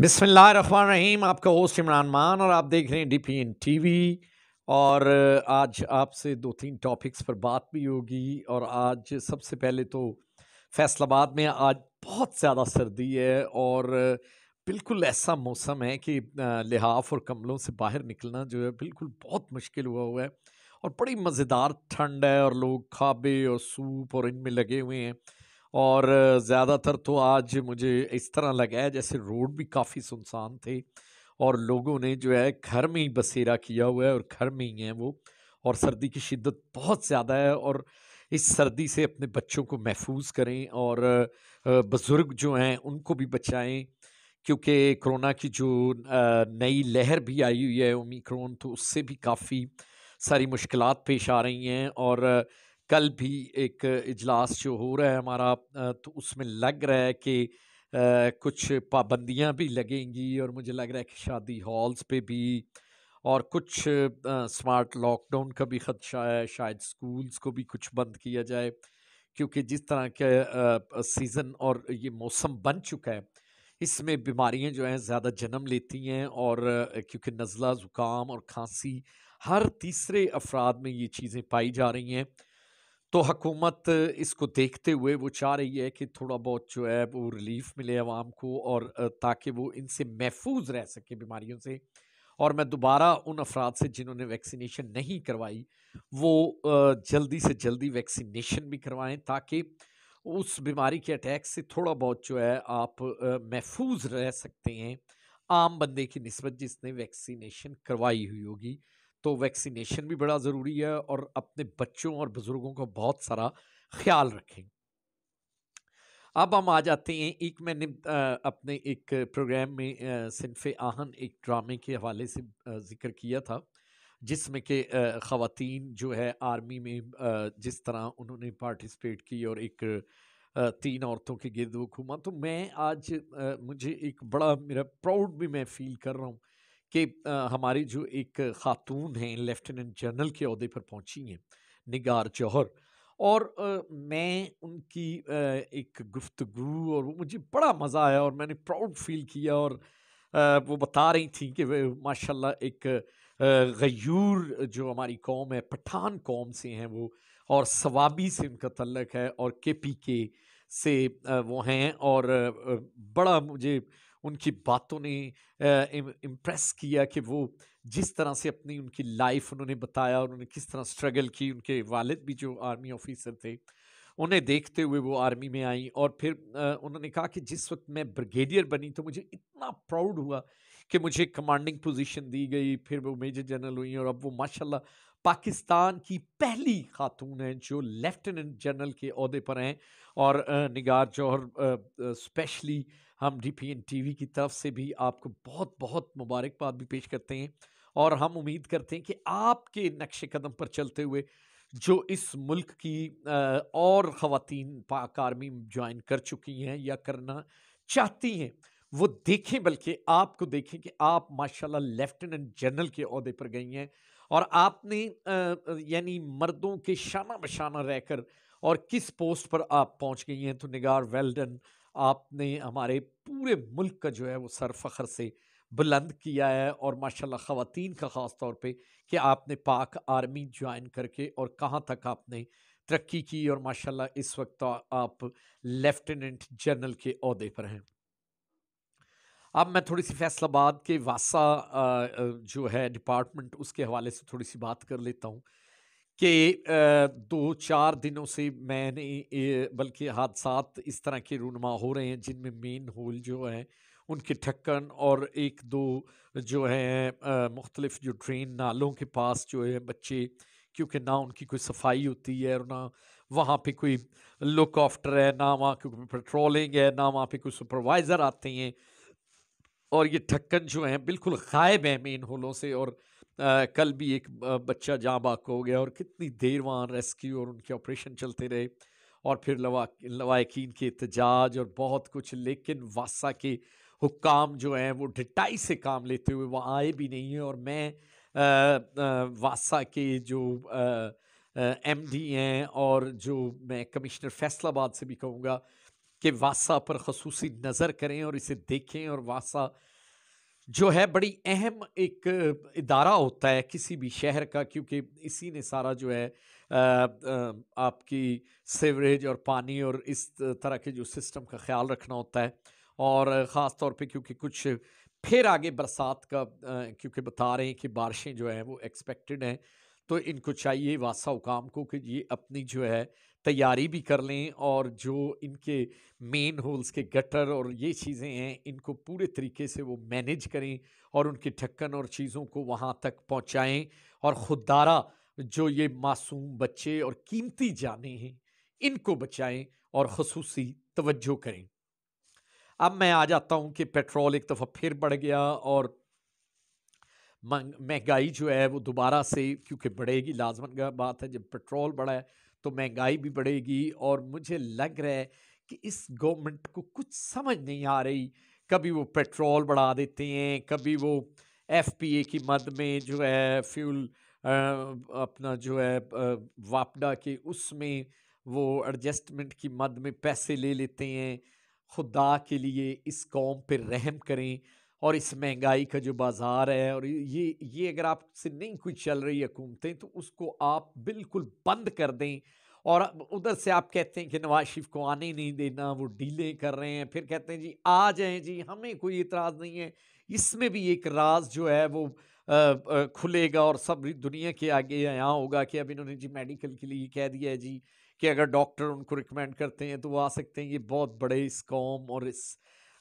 रहीम आपका होस्ट इमरान मान और आप देख रहे हैं D P N T V और आज आपसे दो तीन टॉपिक्स पर बात भी होगी और आज सबसे पहले तो फैसलाबाद में आज बहुत ज़्यादा सर्दी है और बिल्कुल ऐसा मौसम है कि लिहाफ और कमलों से बाहर निकलना जो है बिल्कुल बहुत मुश्किल हुआ हुआ है और बड़ी मज़ेदार ठंड है और लोग खाबे और सूप और इनमें लगे हुए हैं और ज़्यादातर तो आज मुझे इस तरह लगा है जैसे रोड भी काफ़ी सुनसान थे और लोगों ने जो है घर में ही बसेरा किया हुआ है और घर में ही हैं वो और सर्दी की शिद्दत बहुत ज़्यादा है और इस सर्दी से अपने बच्चों को महफूज करें और बुज़ुर्ग जो हैं उनको भी बचाएं क्योंकि कोरोना की जो नई लहर भी आई हुई है ओमिक्रोन तो उससे भी काफ़ी सारी मुश्किल पेश आ रही हैं और कल भी एक इजलास जो हो रहा है हमारा तो उसमें लग रहा है कि कुछ पाबंदियां भी लगेंगी और मुझे लग रहा है कि शादी हॉल्स पे भी और कुछ आ, स्मार्ट लॉकडाउन का भी खदशा है शायद स्कूल्स को भी कुछ बंद किया जाए क्योंकि जिस तरह के सीज़न और ये मौसम बन चुका है इसमें बीमारियां जो हैं ज़्यादा जन्म लेती हैं और क्योंकि नज़ला ज़ुकाम और खांसी हर तीसरे अफराद में ये चीज़ें पाई जा रही हैं तो हकूमत इसको देखते हुए वो चाह रही है कि थोड़ा बहुत जो है वो रिलीफ मिले आवाम को और ताकि वो इनसे महफूज रह सके बीमारियों से और मैं दोबारा उन अफराद से जिन्होंने वैक्सीनेशन नहीं करवाई वो जल्दी से जल्दी वैक्सीनेशन भी करवाएं ताकि उस बीमारी के अटैक से थोड़ा बहुत जो है आप महफूज रह सकते हैं आम बंदे की नस्बत जिसने वैक्सीनेशन करवाई हुई होगी तो वैक्सीनेशन भी बड़ा ज़रूरी है और अपने बच्चों और बुज़ुर्गों का बहुत सारा ख्याल रखें अब हम आ जाते हैं एक मैंने अपने एक प्रोग्राम में सिनफ आहन एक ड्रामे के हवाले से ज़िक्र किया था जिसमें कि ख़वान जो है आर्मी में जिस तरह उन्होंने पार्टिसिपेट की और एक तीन औरतों के गिरद घूमा तो मैं आज मुझे एक बड़ा मेरा प्राउड भी मैं फील कर रहा हूँ कि हमारी जो एक खातून हैं लेफ्टिनेंट जनरल के अहदे पर पहुंची हैं निगार जौहर और आ, मैं उनकी आ, एक गुफ्तगु और मुझे बड़ा मज़ा आया और मैंने प्राउड फील किया और आ, वो बता रही थी कि माशाल्लाह एक गयूर जो हमारी कौम है पठान कौम से हैं वो और सवाबी से उनका तल्लक है और के पी के से वो हैं और बड़ा मुझे उनकी बातों ने इम्प्रेस किया कि वो जिस तरह से अपनी उनकी लाइफ उन्होंने बताया उन्होंने किस तरह स्ट्रगल की उनके वालिद भी जो आर्मी ऑफिसर थे उन्हें देखते हुए वो आर्मी में आई और फिर उन्होंने कहा कि जिस वक्त मैं ब्रिगेडियर बनी तो मुझे इतना प्राउड हुआ कि मुझे कमांडिंग पोजीशन दी गई फिर वो मेजर जनरल हुई और अब वो माशाल्लाह पाकिस्तान की पहली खातून हैं जो लेफ्टिनेंट जनरल के अहदे पर हैं और निगार जौहर स्पेशली हम D P N T V की तरफ से भी आपको बहुत बहुत मुबारकबाद भी पेश करते हैं और हम उम्मीद करते हैं कि आपके नक्श कदम पर चलते हुए जो इस मुल्क की और ख़वान पाक आर्मी ज्वाइन कर चुकी हैं या करना चाहती हैं वो देखें बल्कि आपको देखें कि आप माशाल्लाह लेफ्टिनेंट जनरल के अहदे पर गई हैं और आपने यानी मर्दों के शाना बशाना रहकर और किस पोस्ट पर आप पहुंच गई हैं तो निगार वेल्डन आपने हमारे पूरे मुल्क का जो है वो सर फ़खर से बुलंद किया है और माशाल्लाह ख़वातीन का ख़ास तौर पे कि आपने पाक आर्मी ज्वाइन करके और कहाँ तक आपने तरक्की की और माशाल्लाह इस वक्त आप लेफ्टिनेंट जनरल के अहदे पर हैं अब मैं थोड़ी सी फैसलाबाद के वासा जो है डिपार्टमेंट उसके हवाले से थोड़ी सी बात कर लेता हूँ कि दो चार दिनों से मैंने बल्कि हादसा इस तरह के रूनमा हो रहे हैं जिनमें मेन होल जो है उनके ठक्कन और एक दो जो है मुख्तलिफ जो ड्रेन नालों के पास जो है बच्चे क्योंकि ना उनकी कोई सफाई होती है और ना वहाँ पे कोई लुक आफ्टर है ना वहाँ कोई पेट्रोलिंग है ना वहाँ पे कोई सुपरवाइज़र आते हैं और ये ढक्कन जो हैं बिल्कुल गायब हैं मेन होलों से और आ, कल भी एक बच्चा जहाँ बाक हो गया और कितनी देर वहाँ रेस्क्यू और उनके ऑपरेशन चलते रहे और फिर लवा लवाकिन के एहतजाज और बहुत कुछ लेकिन वासा के हुक्काम जो हैं वो ढिटाई से काम लेते हुए वहाँ आए भी नहीं हैं और मैं आ, आ, वासा के जो एम डी हैं और जो मैं कमिश्नर फैसलाबाद से भी कहूँगा के वासा पर खसूसी नज़र करें और इसे देखें और वासा जो है बड़ी अहम एक इदारा होता है किसी भी शहर का क्योंकि इसी ने सारा जो है आ, आ, आपकी सेवरेज और पानी और इस तरह के जो सिस्टम का ख्याल रखना होता है और ख़ास तौर पे क्योंकि कुछ फिर आगे बरसात का क्योंकि बता रहे हैं कि बारिशें जो हैं वो एक्सपेक्टेड हैं तो इनको चाहिए वासा हुकाम को कि ये अपनी जो है तैयारी भी कर लें और जो इनके मेन होल्स के गटर और ये चीज़ें हैं इनको पूरे तरीके से वो मैनेज करें और उनके ढक्कन और चीज़ों को वहाँ तक पहुँचाएँ और खुददारा जो ये मासूम बच्चे और कीमती जाने हैं इनको बचाएं और खसूसी तवज्जो करें अब मैं आ जाता हूँ कि पेट्रोल एक दफ़ा फिर बढ़ गया और महंगाई जो है वो दोबारा से क्योंकि बढ़ेगी लाजमन का बात है जब पेट्रोल बढ़ा है तो महंगाई भी बढ़ेगी और मुझे लग रहा है कि इस गवर्नमेंट को कुछ समझ नहीं आ रही कभी वो पेट्रोल बढ़ा देते हैं कभी वो एफ पी ए की मद में जो है फ्यूल अपना जो है वापडा के उसमें वो एडजस्टमेंट की मद में पैसे ले लेते हैं खुदा के लिए इस कौम पर रहम करें और इस महंगाई का जो बाज़ार है और ये ये अगर आपसे नहीं कोई चल रही हुकूमतें तो उसको आप बिल्कुल बंद कर दें और उधर से आप कहते हैं कि नवाज शरीफ को आने नहीं देना वो डीलें कर रहे हैं फिर कहते हैं जी आ जाएं जी हमें कोई इतराज़ नहीं है इसमें भी एक राज जो है वो खुलेगा और सब दुनिया के आगे यहाँ होगा कि अब इन्होंने जी मेडिकल के लिए कह दिया है जी कि अगर डॉक्टर उनको रिकमेंड करते हैं तो वो आ सकते हैं ये बहुत बड़े इस कौम और इस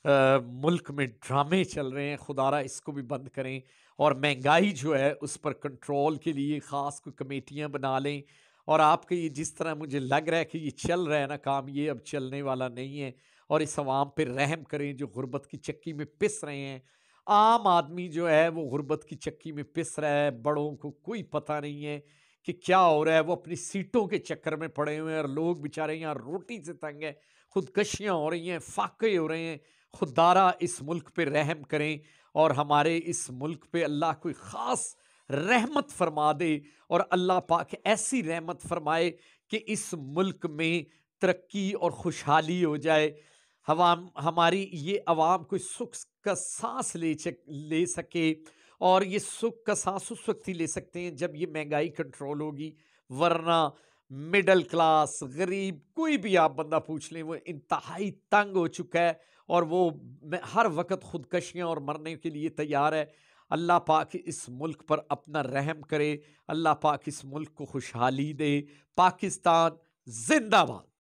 आ, मुल्क में ड्रामे चल रहे हैं खुदारा इसको भी बंद करें और महंगाई जो है उस पर कंट्रोल के लिए ख़ास कोई कमेटियाँ बना लें और आपके ये जिस तरह मुझे लग रहा है कि ये चल रहा है ना काम ये अब चलने वाला नहीं है और इस आवाम पर रहम करें जो गुर्बत की चक्की में पिस रहे हैं आम आदमी जो है वो गुर्बत की चक्की में पिस रहा है बड़ों को कोई पता नहीं है कि क्या हो रहा है वो अपनी सीटों के चक्कर में पड़े हुए हैं और लोग बेचारे यहाँ रोटी से तंग है खुदकशियाँ हो रही हैं फाके हो रहे हैं खुदारा इस मुल्क पे रहम करें और हमारे इस मुल्क पे अल्लाह कोई ख़ास रहमत फरमा दे और अल्लाह पाक ऐसी रहमत फरमाए कि इस मुल्क में तरक्की और खुशहाली हो जाए हवाम हमारी ये आवाम कोई सुख का सांस ले ले सके और ये सुख का सांस उस वक्त ही ले सकते हैं जब ये महंगाई कंट्रोल होगी वरना मिडल क्लास गरीब कोई भी आप बंदा पूछ लें वो इंतहाई तंग हो चुका है और वो हर वक्त खुदकशियाँ और मरने के लिए तैयार है अल्लाह पाक इस मुल्क पर अपना रहम करे अल्लाह पाक इस मुल्क को खुशहाली दे पाकिस्तान जिंदाबाद